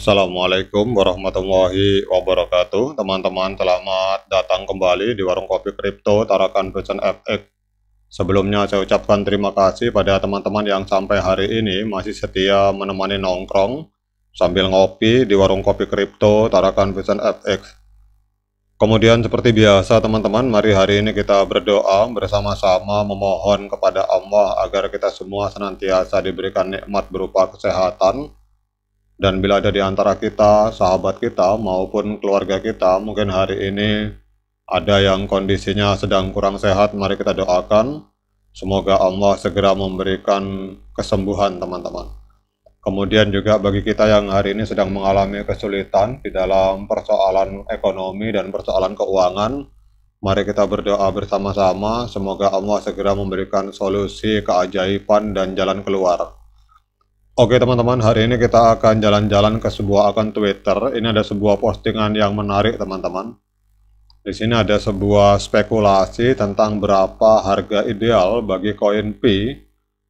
Assalamualaikum warahmatullahi wabarakatuh Teman-teman selamat datang kembali di Warung Kopi Kripto Tarakan Bucen FX Sebelumnya saya ucapkan terima kasih pada teman-teman yang sampai hari ini masih setia menemani nongkrong sambil ngopi di Warung Kopi Kripto Tarakan Bucen FX Kemudian seperti biasa teman-teman, mari hari ini kita berdoa bersama-sama memohon kepada Allah agar kita semua senantiasa diberikan nikmat berupa kesehatan, dan bila ada di antara kita, sahabat kita, maupun keluarga kita, mungkin hari ini ada yang kondisinya sedang kurang sehat, mari kita doakan. Semoga Allah segera memberikan kesembuhan teman-teman. Kemudian juga bagi kita yang hari ini sedang mengalami kesulitan di dalam persoalan ekonomi dan persoalan keuangan, mari kita berdoa bersama-sama, semoga Allah segera memberikan solusi, keajaiban, dan jalan keluar. Oke teman-teman, hari ini kita akan jalan-jalan ke sebuah akun Twitter. Ini ada sebuah postingan yang menarik teman-teman. Di sini ada sebuah spekulasi tentang berapa harga ideal bagi koin P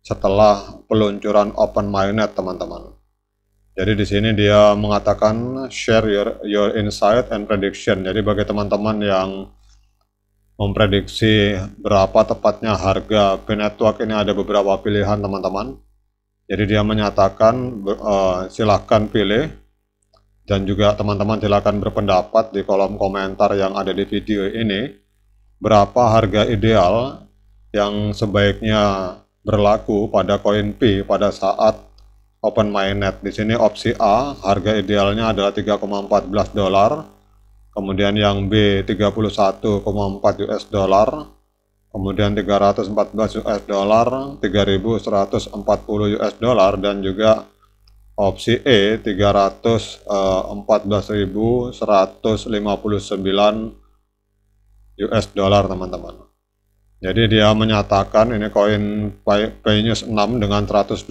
setelah peluncuran open mainnet teman-teman. Jadi di sini dia mengatakan share your, your insight and prediction. Jadi bagi teman-teman yang memprediksi berapa tepatnya harga P network ini ada beberapa pilihan teman-teman jadi dia menyatakan uh, eh, silahkan pilih dan juga teman-teman silahkan berpendapat di kolom komentar yang ada di video ini berapa harga ideal yang sebaiknya berlaku pada koin P pada saat open mainnet. Di sini opsi A harga idealnya adalah 3,14 dolar, kemudian yang B 31,4 US dollar, kemudian 314 US dollar, 3140 US dollar dan juga opsi E 314.159 US eh, dollar teman-teman. Jadi dia menyatakan ini koin Paynews 6 dengan 123.000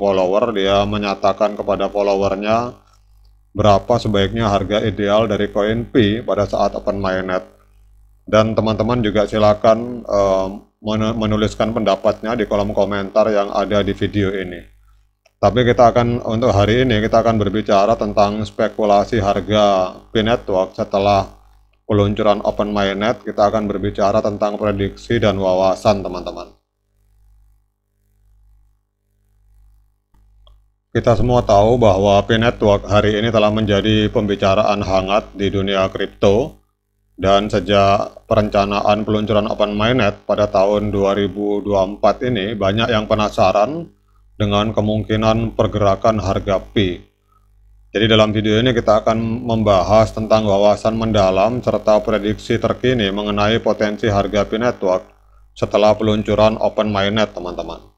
follower dia menyatakan kepada followernya berapa sebaiknya harga ideal dari koin P pada saat open mainnet dan teman-teman juga silakan eh, menuliskan pendapatnya di kolom komentar yang ada di video ini. Tapi kita akan untuk hari ini kita akan berbicara tentang spekulasi harga P network setelah peluncuran Open Mainnet. kita akan berbicara tentang prediksi dan wawasan teman-teman. Kita semua tahu bahwa P Network hari ini telah menjadi pembicaraan hangat di dunia kripto dan sejak perencanaan peluncuran Open Mainnet pada tahun 2024 ini, banyak yang penasaran dengan kemungkinan pergerakan harga P. Jadi dalam video ini kita akan membahas tentang wawasan mendalam serta prediksi terkini mengenai potensi harga P Network setelah peluncuran Open Mainnet, teman-teman.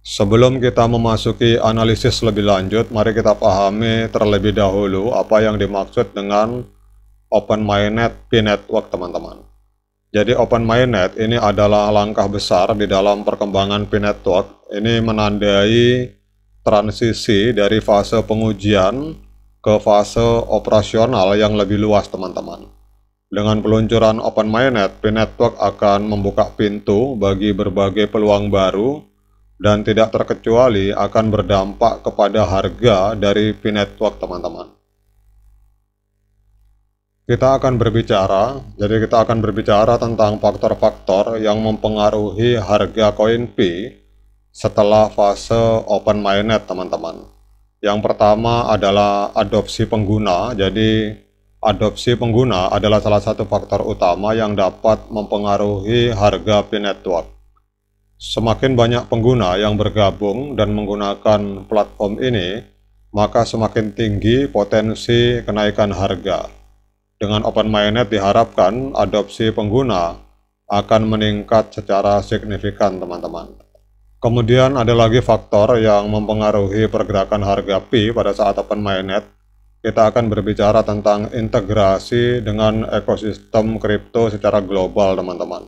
Sebelum kita memasuki analisis lebih lanjut, mari kita pahami terlebih dahulu apa yang dimaksud dengan OpenMyNet di network teman-teman. Jadi Open OpenMyNet ini adalah langkah besar di dalam perkembangan P-Network. Ini menandai transisi dari fase pengujian ke fase operasional yang lebih luas teman-teman. Dengan peluncuran OpenMyNet, P-Network akan membuka pintu bagi berbagai peluang baru dan tidak terkecuali akan berdampak kepada harga dari P-Network teman-teman kita akan berbicara, jadi kita akan berbicara tentang faktor-faktor yang mempengaruhi harga koin P setelah fase open mainnet teman-teman. Yang pertama adalah adopsi pengguna, jadi adopsi pengguna adalah salah satu faktor utama yang dapat mempengaruhi harga P network. Semakin banyak pengguna yang bergabung dan menggunakan platform ini, maka semakin tinggi potensi kenaikan harga. Dengan Open Mainnet diharapkan adopsi pengguna akan meningkat secara signifikan teman-teman. Kemudian ada lagi faktor yang mempengaruhi pergerakan harga Pi pada saat Open Mainnet. Kita akan berbicara tentang integrasi dengan ekosistem kripto secara global teman-teman.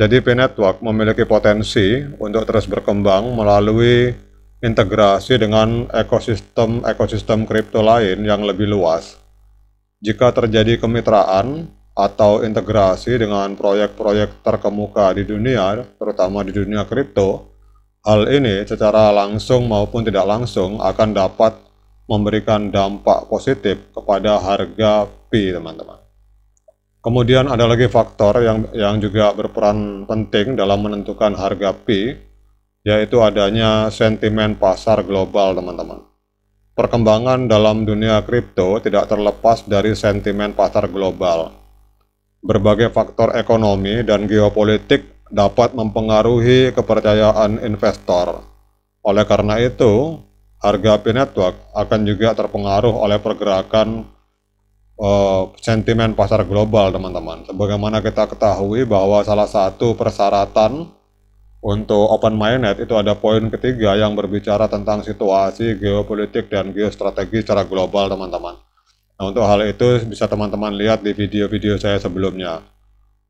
Jadi P Network memiliki potensi untuk terus berkembang melalui integrasi dengan ekosistem-ekosistem kripto lain yang lebih luas jika terjadi kemitraan atau integrasi dengan proyek-proyek terkemuka di dunia, terutama di dunia kripto, hal ini secara langsung maupun tidak langsung akan dapat memberikan dampak positif kepada harga P, teman-teman. Kemudian ada lagi faktor yang yang juga berperan penting dalam menentukan harga P, yaitu adanya sentimen pasar global, teman-teman. Perkembangan dalam dunia kripto tidak terlepas dari sentimen pasar global. Berbagai faktor ekonomi dan geopolitik dapat mempengaruhi kepercayaan investor. Oleh karena itu, harga P-Network akan juga terpengaruh oleh pergerakan uh, sentimen pasar global, teman-teman. Sebagaimana kita ketahui bahwa salah satu persyaratan untuk Open Minded itu ada poin ketiga yang berbicara tentang situasi geopolitik dan geostrategi secara global teman-teman. Nah untuk hal itu bisa teman-teman lihat di video-video saya sebelumnya.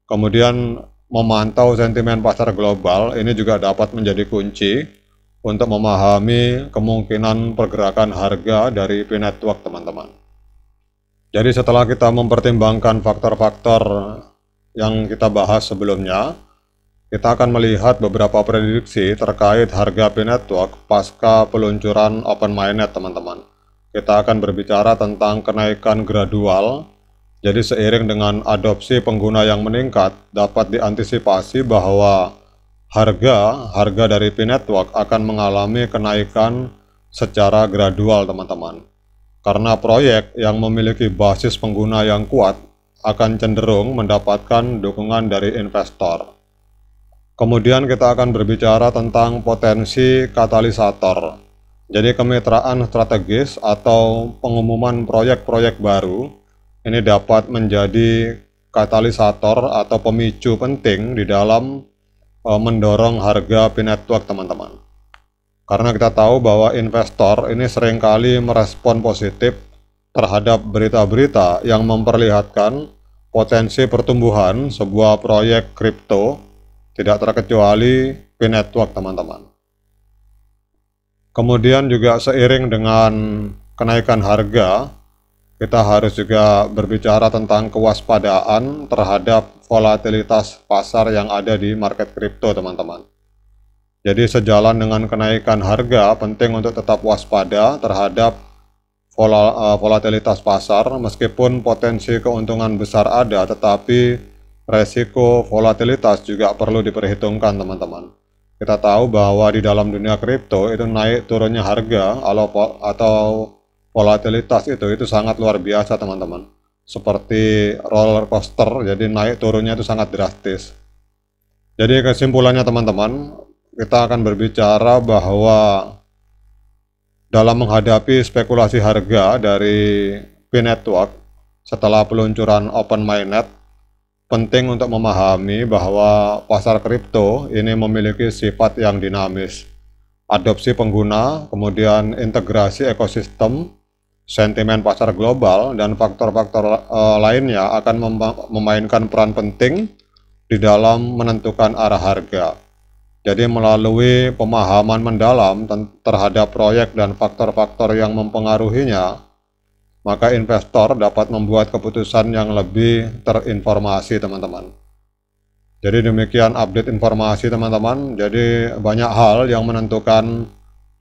Kemudian memantau sentimen pasar global ini juga dapat menjadi kunci untuk memahami kemungkinan pergerakan harga dari P-Network teman-teman. Jadi setelah kita mempertimbangkan faktor-faktor yang kita bahas sebelumnya, kita akan melihat beberapa prediksi terkait harga P Network pasca peluncuran Open Mainnet, teman-teman. Kita akan berbicara tentang kenaikan gradual, jadi seiring dengan adopsi pengguna yang meningkat, dapat diantisipasi bahwa harga harga dari P Network akan mengalami kenaikan secara gradual teman-teman. Karena proyek yang memiliki basis pengguna yang kuat akan cenderung mendapatkan dukungan dari investor. Kemudian kita akan berbicara tentang potensi katalisator. Jadi kemitraan strategis atau pengumuman proyek-proyek baru ini dapat menjadi katalisator atau pemicu penting di dalam e, mendorong harga P-Network teman-teman. Karena kita tahu bahwa investor ini seringkali merespon positif terhadap berita-berita yang memperlihatkan potensi pertumbuhan sebuah proyek kripto tidak terkecuali P network teman-teman. Kemudian juga seiring dengan kenaikan harga, kita harus juga berbicara tentang kewaspadaan terhadap volatilitas pasar yang ada di market kripto teman-teman. Jadi sejalan dengan kenaikan harga, penting untuk tetap waspada terhadap eh, volatilitas pasar meskipun potensi keuntungan besar ada tetapi resiko volatilitas juga perlu diperhitungkan teman-teman. Kita tahu bahwa di dalam dunia kripto itu naik turunnya harga atau volatilitas itu itu sangat luar biasa teman-teman. Seperti roller coaster, jadi naik turunnya itu sangat drastis. Jadi kesimpulannya teman-teman, kita akan berbicara bahwa dalam menghadapi spekulasi harga dari B Network setelah peluncuran Open Mainnet penting untuk memahami bahwa pasar kripto ini memiliki sifat yang dinamis. Adopsi pengguna, kemudian integrasi ekosistem, sentimen pasar global, dan faktor-faktor uh, lainnya akan mem memainkan peran penting di dalam menentukan arah harga. Jadi melalui pemahaman mendalam terhadap proyek dan faktor-faktor yang mempengaruhinya, maka investor dapat membuat keputusan yang lebih terinformasi teman-teman. Jadi demikian update informasi teman-teman, jadi banyak hal yang menentukan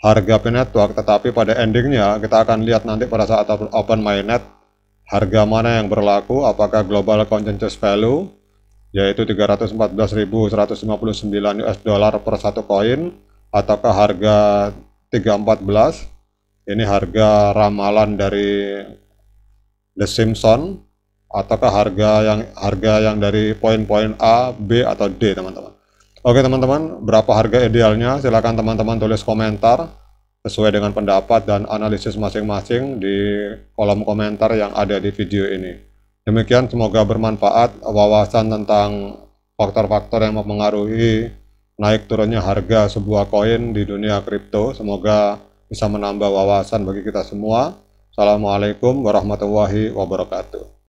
harga network, tetapi pada endingnya kita akan lihat nanti pada saat open mainnet harga mana yang berlaku, apakah global consensus value yaitu 314.159 US dollar per satu koin ataukah harga 314 ini harga ramalan dari The Simpson ataukah harga yang harga yang dari poin-poin A, B atau D teman-teman. Oke teman-teman, berapa harga idealnya? Silakan teman-teman tulis komentar sesuai dengan pendapat dan analisis masing-masing di kolom komentar yang ada di video ini. Demikian semoga bermanfaat wawasan tentang faktor-faktor yang mempengaruhi naik turunnya harga sebuah koin di dunia kripto. Semoga bisa menambah wawasan bagi kita semua. Assalamualaikum warahmatullahi wabarakatuh.